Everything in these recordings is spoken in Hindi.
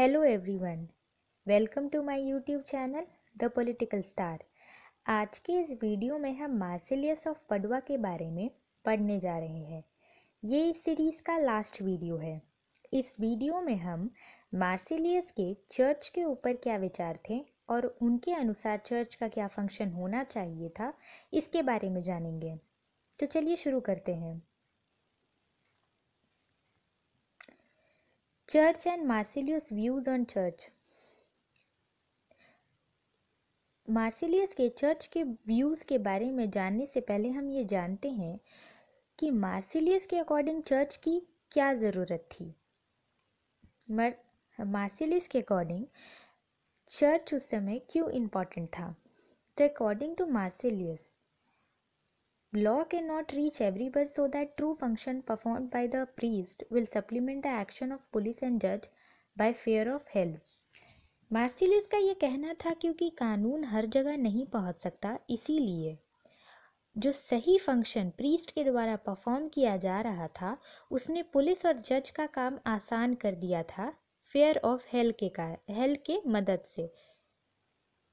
Hello everyone welcome to my YouTube channel the political star आज के इस वीडियो में हम मार्सिलियस ऑफ पडवा के बारे में पढ़ने जा रहे हैं ये इस सीरीज़ का लास्ट वीडियो है इस वीडियो में हम मार्सिलियस के चर्च के ऊपर क्या विचार थे और उनके अनुसार चर्च का क्या फंक्शन होना चाहिए था इसके बारे में जानेंगे तो चलिए शुरू करते हैं church and Marsilius views on church Marsilius के चर्च के व्यूज़ के बारे में जानने से पहले हम ये जानते हैं कि मार्सिलियस के अकॉर्डिंग चर्च की क्या ज़रूरत थी मर मार्सिलियस के अकॉर्डिंग चर्च उस समय क्यों इम्पोर्टेंट था the according to Marsilius Law cannot reach everywhere so that true function performed by the priest will supplement the action of police and judge by fear of hell. Marsilius का ये कहना था क्योंकि कानून हर जगह नहीं पहुंच सकता इसीलिए जो सही फंक्शन प्रीस्ट के द्वारा परफॉर्म किया जा रहा था उसने पुलिस और जज का काम आसान कर दिया था फेयर ऑफ हेल के का हेल के मदद से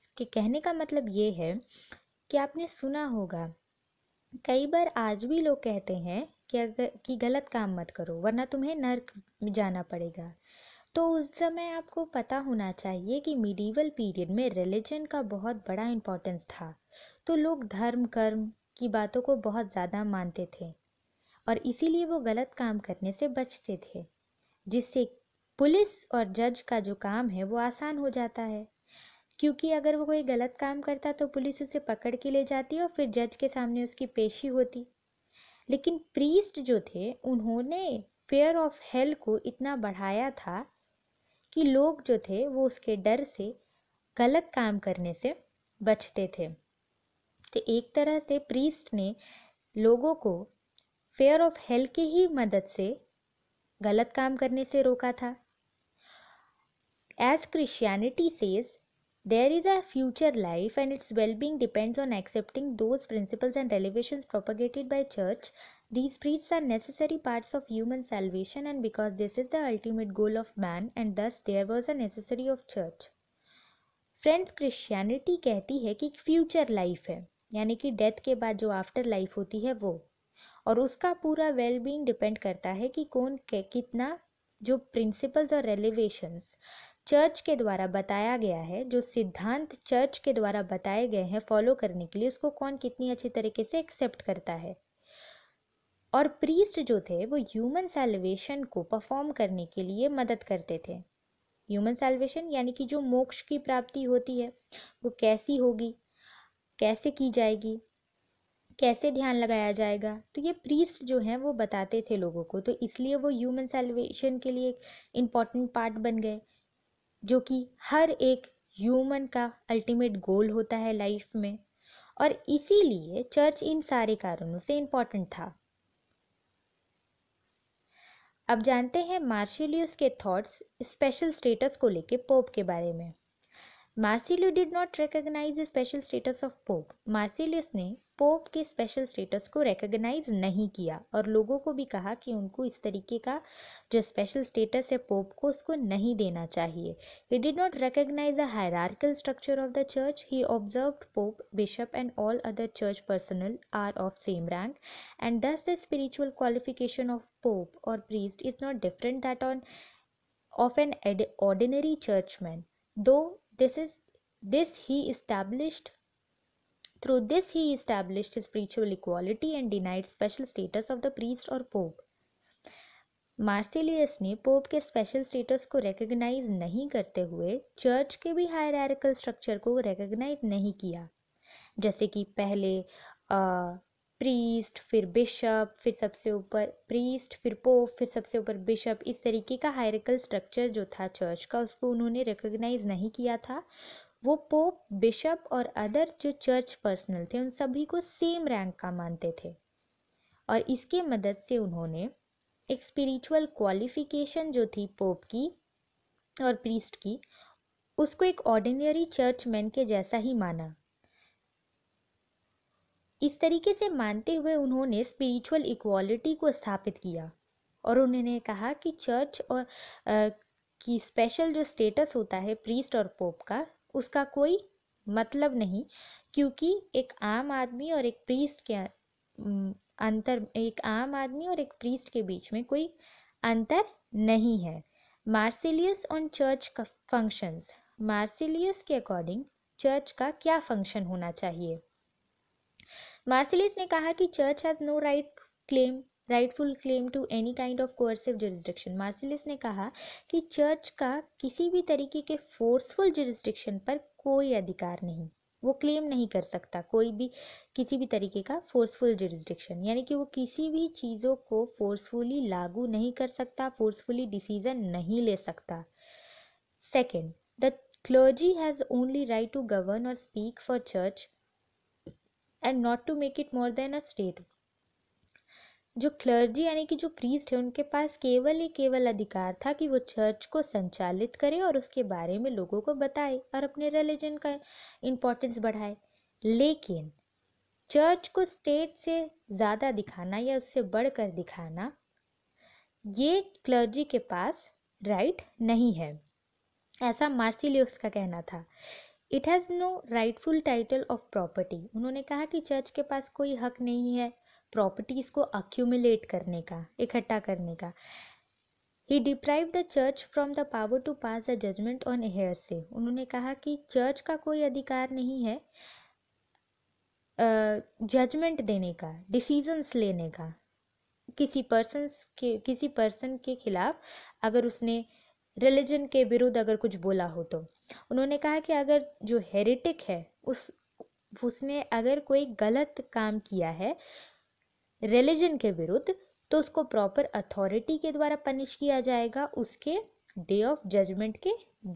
इसके कहने का मतलब ये है कि आपने सुना होगा कई बार आज भी लोग कहते हैं कि अगर कि गलत काम मत करो वरना तुम्हें नर्क जाना पड़ेगा तो उस समय आपको पता होना चाहिए कि मिडीवल पीरियड में रिलीजन का बहुत बड़ा इम्पोर्टेंस था तो लोग धर्म कर्म की बातों को बहुत ज़्यादा मानते थे और इसीलिए वो गलत काम करने से बचते थे जिससे पुलिस और जज का जो काम है वो आसान हो जाता है क्योंकि अगर वो कोई गलत काम करता तो पुलिस उसे पकड़ के ले जाती और फिर जज के सामने उसकी पेशी होती लेकिन प्रीस्ट जो थे उन्होंने फेयर ऑफ हेल को इतना बढ़ाया था कि लोग जो थे वो उसके डर से गलत काम करने से बचते थे तो एक तरह से प्रीस्ट ने लोगों को फेयर ऑफ हेल की ही मदद से गलत काम करने से रोका था as Christianity says There is a future life and its well-being depends on accepting those principles and revelations propagated by church. These creeds are necessary parts of human salvation and because this is the ultimate goal of man and thus there was a necessity of church. Friends Christianity कहती है कि फ्यूचर लाइफ है यानी कि डेथ के बाद जो आफ्टर लाइफ होती है वो और उसका पूरा वेल बींग डिपेंड करता है कि कौन कितना जो प्रिंसिपल्स और रेलिवेशंस चर्च के द्वारा बताया गया है जो सिद्धांत चर्च के द्वारा बताए गए हैं फॉलो करने के लिए उसको कौन कितनी अच्छी तरीके से एक्सेप्ट करता है और प्रीस्ट जो थे वो ह्यूमन सेलिवेशन को परफॉर्म करने के लिए मदद करते थे ह्यूमन सेलिवेशन यानी कि जो मोक्ष की प्राप्ति होती है वो कैसी होगी कैसे की जाएगी कैसे ध्यान लगाया जाएगा तो ये प्रीस्ट जो हैं वो बताते थे लोगों को तो इसलिए वो ह्यूमन सेलिवेशन के लिए एक इम्पॉर्टेंट पार्ट बन गए जो कि हर एक ह्यूमन का अल्टीमेट गोल होता है लाइफ में और इसीलिए चर्च इन सारे कारणों से इम्पॉर्टेंट था अब जानते हैं मार्शिलियस के थॉट्स स्पेशल स्टेटस को लेके पोप के बारे में Marsilio did not recognise special status of pope Marsilius ने पोप के स्पेशल स्टेटस को रिकग्नाइज नहीं किया और लोगों को भी कहा कि उनको इस तरीके का जो स्पेशल स्टेटस है पोप को उसको नहीं देना चाहिए ही did not recognise the hierarchal structure of the church he observe pope bishop and all other church personnel are of same rank and thus the spiritual qualification of pope और priest is not different that on of an church man though this is this he established Through this, he established his spiritual equality and denied special status of the priest or pope. Marsilius ने पोप के स्पेशल स्टेटस को रिकग्नाइज नहीं करते हुए चर्च के भी हायरारिकल स्ट्रक्चर को रिकग्नाइज नहीं किया जैसे कि पहले आ, प्रीस्ट फिर बिशप फिर सबसे ऊपर प्रीस्ट फिर पोप फिर सबसे ऊपर बिशप इस तरीके का हायरिकल स्ट्रक्चर जो था चर्च का उसको उन्होंने रिकग्नाइज नहीं किया था वो पोप बिशप और अदर जो चर्च पर्सनल थे उन सभी को सेम रैंक का मानते थे और इसके मदद से उन्होंने एक स्पिरिचुअल क्वालिफिकेशन जो थी पोप की और प्रीस्ट की उसको एक ऑर्डिनरी चर्च मैन के जैसा ही माना इस तरीके से मानते हुए उन्होंने स्पिरिचुअल इक्वालिटी को स्थापित किया और उन्होंने कहा कि चर्च और आ, की स्पेशल जो स्टेटस होता है प्रीस्ट और पोप का उसका कोई मतलब नहीं क्योंकि एक आम आदमी और एक प्रीस्ट के अंतर एक आम आदमी और एक प्रीस्ट के बीच में कोई अंतर नहीं है Marsilius on church functions Marsilius के अकॉर्डिंग चर्च का क्या फंक्शन होना चाहिए मार्सिलियस ने कहा कि church has no right claim rightful claim to any kind of coercive jurisdiction Marsilius ने कहा कि चर्च का किसी भी तरीके के फोर्सफुल जुरिस्डिक्शन पर कोई अधिकार नहीं वो क्लेम नहीं कर सकता कोई भी किसी भी तरीके का फोर्सफुल जुरिस्डिक्शन यानी कि वो किसी भी चीज़ों को फोर्सफुली लागू नहीं कर सकता फोर्सफुली डिसीजन नहीं ले सकता second the clergy has only right to govern और speak for church and not to make it more than a state जो क्लर्जी यानी कि जो प्रीस्ट है उनके पास केवल ही केवल अधिकार था कि वो चर्च को संचालित करें और उसके बारे में लोगों को बताए और अपने रिलीजन का इम्पोर्टेंस बढ़ाए लेकिन चर्च को स्टेट से ज़्यादा दिखाना या उससे बढ़कर दिखाना ये क्लर्जी के पास राइट नहीं है ऐसा मार्सिलियोस का कहना था it has no rightful title of property उन्होंने कहा कि चर्च के पास कोई हक नहीं है प्रॉपर्टीज़ को अक्यूमुलेट करने का इकट्ठा करने का he deprive the church from the power to pass the judgment on heresy उन्होंने कहा कि चर्च का कोई अधिकार नहीं है जजमेंट uh, देने का डिसीजंस लेने का किसी पर्सन के किसी पर्सन के खिलाफ अगर उसने रिलीजन के विरुद्ध अगर कुछ बोला हो तो उन्होंने कहा कि अगर जो हेरिटिक है उस उसने अगर कोई गलत काम किया है रिलीजन के विरुद्ध तो उसको प्रॉपर अथॉरिटी के द्वारा पनिश किया जाएगा उसके डे ऑफ जजमेंट के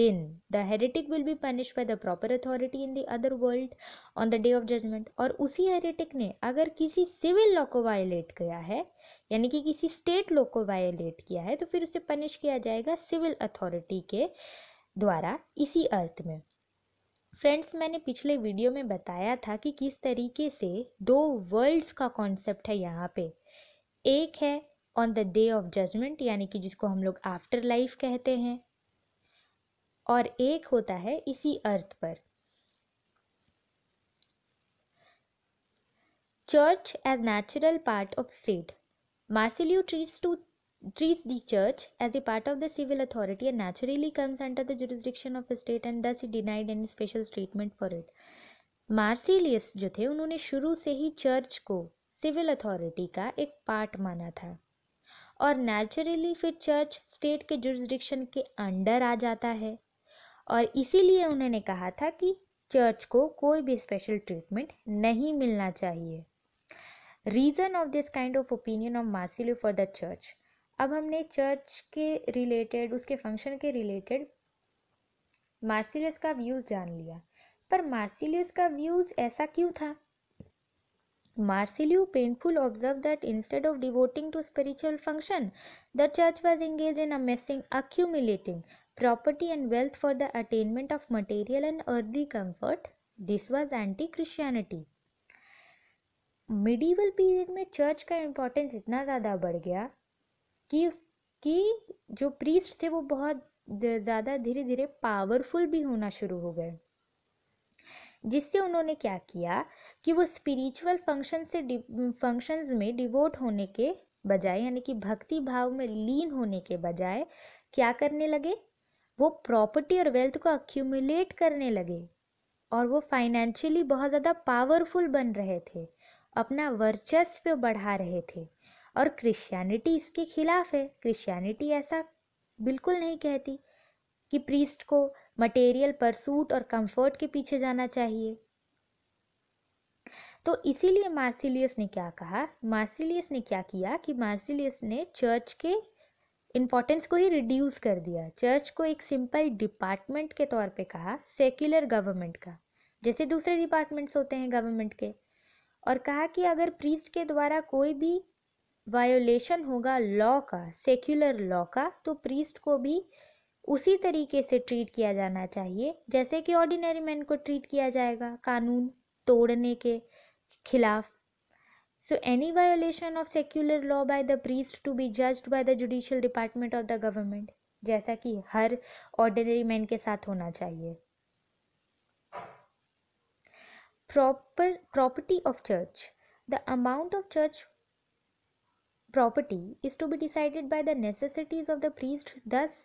दिन the heretic will be punish by the proper authority in the other world on the day of judgment और उसी हेरिटिक ने अगर किसी सिविल लॉ को वायोलेट किया है यानी कि किसी स्टेट लॉ को वायोलेट किया है तो फिर उसे पनिश किया जाएगा सिविल अथॉरिटी के द्वारा इसी अर्थ में फ्रेंड्स मैंने पिछले वीडियो में बताया था कि किस तरीके से दो वर्ल्ड्स का कॉन्सेप्ट है यहाँ पे एक है on the day of judgment यानी कि जिसको हम लोग आफ्टर लाइफ कहते हैं और एक होता है इसी अर्थ पर church as natural part of state Marsilius treats to treats the church as a part of the civil authority and naturally comes under the jurisdiction of state and thus he denied any special treatment for it. Marsilius जो थे उन्होंने शुरू से ही चर्च को सिविल अथॉरिटी का एक पार्ट माना था और नेचुरली फिर चर्च स्टेट के जुरिस्डिक्शन के अंडर आ जाता है और इसीलिए उन्होंने कहा था कि चर्च को कोई भी स्पेशल ट्रीटमेंट नहीं मिलना चाहिए reason of this kind of opinion of Marsilio for the church अब हमने चर्च के रिलेटेड उसके फंक्शन के रिलेटेड मार्सिलियस का व्यूज जान लिया पर मार्सिलियस का व्यूज ऐसा क्यों था Marsilio painful observe that instead of devoting to spiritual function the church was engage in amassing accumulating property and wealth for the attainment of material and earthly comfort this was anti Christianity medieval period में चर्च का इंपॉर्टेंस इतना ज़्यादा बढ़ गया कि उसकी जो प्रीस्ट थे वो बहुत ज़्यादा धीरे धीरे पावरफुल भी होना शुरू हो गए जिससे उन्होंने क्या किया कि वो स्पिरिचुअल फंक्शन से फंक्शंस में डिवोट होने के बजाय यानी कि भक्ति भाव में लीन होने के बजाय क्या करने लगे वो प्रॉपर्टी और वेल्थ को अक्यूमुलेट करने लगे और वो फाइनेंशियली बहुत ज़्यादा पावरफुल बन रहे थे अपना वर्चस्व बढ़ा रहे थे और क्रिश्चियनिटी इसके खिलाफ है क्रिश्चियनिटी ऐसा बिल्कुल नहीं कहती कि प्रीस्ट को मटेरियल परसूट और कंफर्ट के पीछे जाना चाहिए तो इसीलिए मार्सिलियस ने क्या कहा मार्सिलियस ने क्या किया कि मार्सिलियस ने चर्च के इम्पोर्टेंस को ही रिड्यूस कर दिया चर्च को एक सिंपल डिपार्टमेंट के तौर पे कहा सेक्युलर गवर्नमेंट का जैसे दूसरे डिपार्टमेंट्स होते हैं गवर्नमेंट के और कहा कि अगर प्रीस्ट के द्वारा कोई भी वायोलेशन होगा लॉ का सेक्युलर लॉ का तो प्रीस्ट को भी उसी तरीके से ट्रीट किया जाना चाहिए जैसे कि ऑर्डिनरी मैन को ट्रीट किया जाएगा कानून तोड़ने के खिलाफ so any violation of secular law by the priest to be judged by the judicial department of the government जैसा कि हर ऑर्डिनरी मैन के साथ होना चाहिए proper property of church the amount of church property is to be decided by the necessities of the priest thus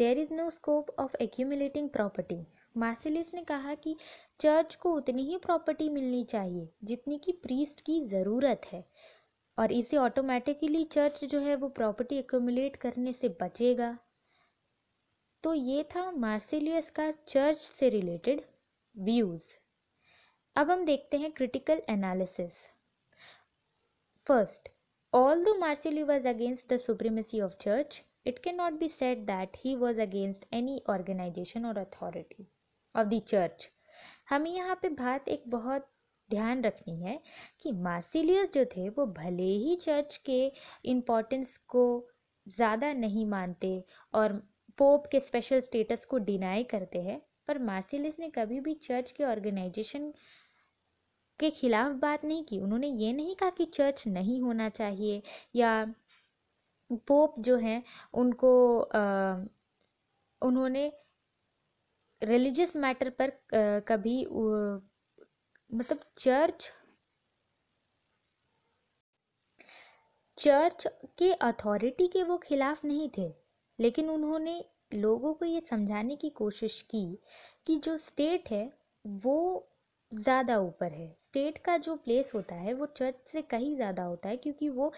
there is no scope of accumulating property Marsilius ने कहा कि चर्च को उतनी ही प्रॉपर्टी मिलनी चाहिए जितनी कि प्रीस्ट की ज़रूरत है और इसे ऑटोमेटिकली चर्च जो है वो प्रॉपर्टी एक्यूमुलेट करने से बचेगा तो ये था मार्सिलियस का चर्च से रिलेटेड व्यूज़ अब हम देखते हैं critical analysis first Although marcelli was against the supremacy of church, it cannot be said that he was against any organization or authority of the church. हमें यहाँ पे बात एक बहुत ध्यान रखनी है कि मार्सिलियस जो थे वो भले ही चर्च के इम्पोर्टेंस को ज़्यादा नहीं मानते और पोप के स्पेशल स्टेटस को डिनाई करते हैं पर मार्सिलियस ने कभी भी चर्च के ऑर्गेनाइजेशन के खिलाफ बात नहीं की उन्होंने ये नहीं कहा कि चर्च नहीं होना चाहिए या पोप जो है उनको आ, उन्होंने रिलीजियस मैटर पर आ, कभी मतलब चर्च चर्च के अथॉरिटी के वो खिलाफ नहीं थे लेकिन उन्होंने लोगों को ये समझाने की कोशिश की कि जो स्टेट है वो ज़्यादा ऊपर है स्टेट का जो प्लेस होता है वो चर्च से कहीं ज़्यादा होता है क्योंकि वो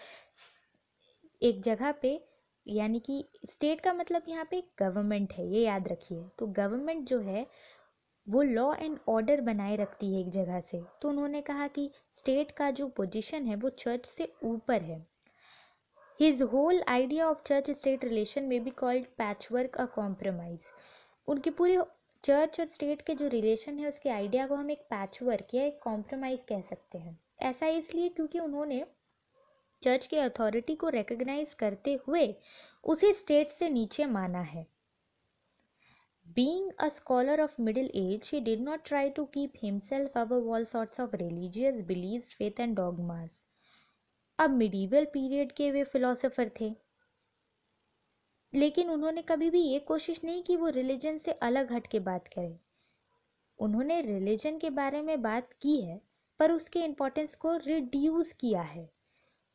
एक जगह पे यानी कि स्टेट का मतलब यहाँ पे गवर्नमेंट है ये याद रखिए तो गवर्नमेंट जो है वो लॉ एंड ऑर्डर बनाए रखती है एक जगह से तो उन्होंने कहा कि स्टेट का जो पोजीशन है वो चर्च से ऊपर है his whole idea of church state relation में be called patchwork a compromise उनके पूरे चर्च और स्टेट के जो रिलेशन है उसके आइडिया को हम एक पैचवर्क या एक कॉम्प्रोमाइज कह सकते हैं ऐसा इसलिए क्योंकि उन्होंने चर्च के अथॉरिटी को रिकग्नाइज करते हुए उसे स्टेट से नीचे माना है being a scholar of middle age he did not try to keep himself our all sorts of religious belief faith and dogmas अब मिडिवल पीरियड के वे फिलोसोफर थे लेकिन उन्होंने कभी भी ये कोशिश नहीं की वो रिलीजन से अलग हट के बात करें उन्होंने रिलीजन के बारे में बात की है पर उसके इम्पोर्टेंस को रिड्यूस किया है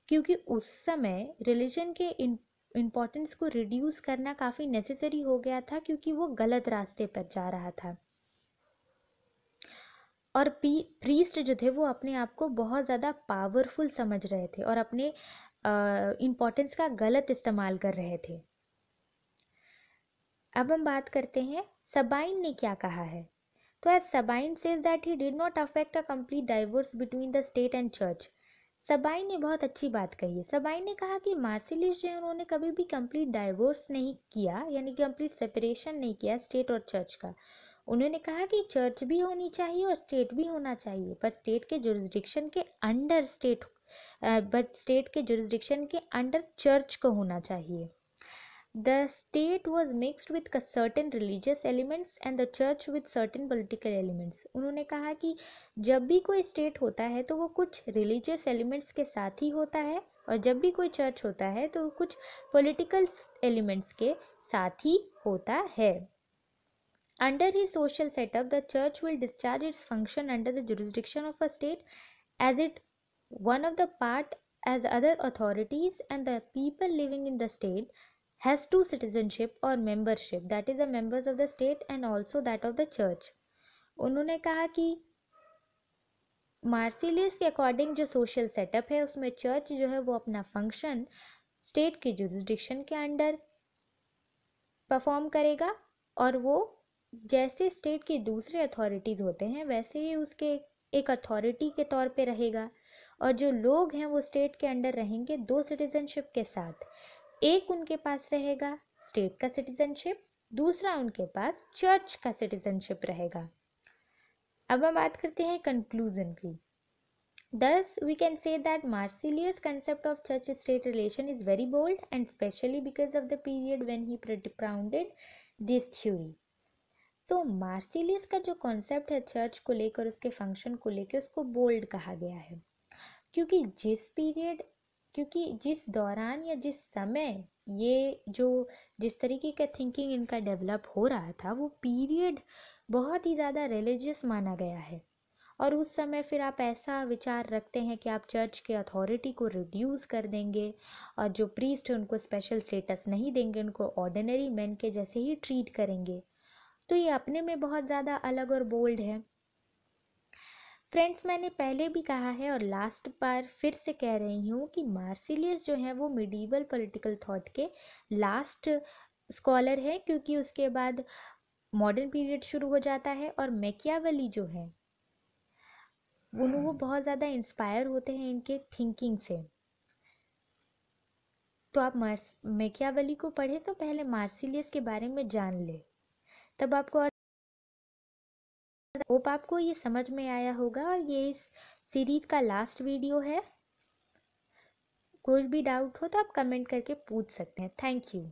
क्योंकि उस समय रिलीजन के इम्पोर्टेंस को रिड्यूस करना काफ़ी नेसेसरी हो गया था क्योंकि वो गलत रास्ते पर जा रहा था और पी प्रीस्ट जो थे वो अपने आप को बहुत ज़्यादा पावरफुल समझ रहे थे और अपने इम्पोर्टेंस का गलत इस्तेमाल कर रहे थे अब हम बात करते हैं सबाइन ने क्या कहा है तो as Sabine says that he did not affect a complete divorce between the state and church Sabine ने बहुत अच्छी बात कही है सबाइन ने कहा कि मार्सिलिस जो है उन्होंने कभी भी कंप्लीट डाइवोर्स नहीं किया यानी कंप्लीट सेपरेशन नहीं किया स्टेट और चर्च का उन्होंने कहा कि चर्च भी होनी चाहिए और स्टेट भी होना चाहिए पर स्टेट के जुरिस्डिक्शन के अंडर स्टेट बट स्टेट के जुरिस्डिक्शन के अंडर चर्च को होना चाहिए The state was mixed with certain religious elements and the church with certain political elements. उन्होंने कहा कि जब भी कोई स्टेट होता है तो वो कुछ religious elements के साथ ही होता है और जब भी कोई चर्च होता है तो कुछ political elements के साथ ही होता है Under his social setup, the church will discharge its function under the jurisdiction of a state as it one of the part as other authorities and the people living in the state has two citizenship or membership that is the members of the state and also that of the church उन्होंने कहा कि मार्सिलियस के अकॉर्डिंग जो सोशल सेटअप है उसमें चर्च जो है वो अपना फंक्शन स्टेट के जुरिस्डिक्शन के अंडर परफॉर्म करेगा और वो जैसे स्टेट के दूसरे अथॉरिटीज़ होते हैं वैसे ही उसके एक अथॉरिटी के तौर पे रहेगा और जो लोग हैं वो स्टेट के अंडर रहेंगे दो सिटीजनशिप के साथ एक उनके पास रहेगा स्टेट का सिटीजनशिप दूसरा उनके पास चर्च का सिटीजनशिप रहेगा अब हम बात करते हैं कंक्लूजन की thus we can say that Marsilius concept of church state relation is very bold and specially because of the period when he propounded this theory so Marsilius का जो कॉन्सेप्ट है चर्च को लेकर उसके फंक्शन को लेकर उसको बोल्ड कहा गया है क्योंकि जिस पीरियड क्योंकि जिस दौरान या जिस समय ये जो जिस तरीके का थिंकिंग इनका डेवलप हो रहा था वो पीरियड बहुत ही ज़्यादा रिलीजियस माना गया है और उस समय फिर आप ऐसा विचार रखते हैं कि आप चर्च के अथॉरिटी को रिड्यूस कर देंगे और जो प्रीस्ट हैं उनको स्पेशल स्टेटस नहीं देंगे उनको ऑर्डिनरी मैन के जैसे ही ट्रीट करेंगे तो ये अपने में बहुत ज़्यादा अलग और बोल्ड है फ्रेंड्स मैंने पहले भी कहा है और लास्ट बार फिर से कह रही हूँ कि मार्सिलियस जो है वो मिडीवल पॉलिटिकल थॉट के लास्ट स्कॉलर है क्योंकि उसके बाद मॉडर्न पीरियड शुरू हो जाता है और मैकियावली जो है उन्होंने वो hmm. बहुत ज़्यादा इंस्पायर होते हैं इनके थिंकिंग से तो आप मार्स मैकियावली को पढ़ें तो पहले मार्सिलियस के बारे में जान ले तब आपको होप आपको ये समझ में आया होगा और ये इस सीरीज़ का लास्ट वीडियो है कुछ भी डाउट हो तो आप कमेंट करके पूछ सकते हैं थैंक यू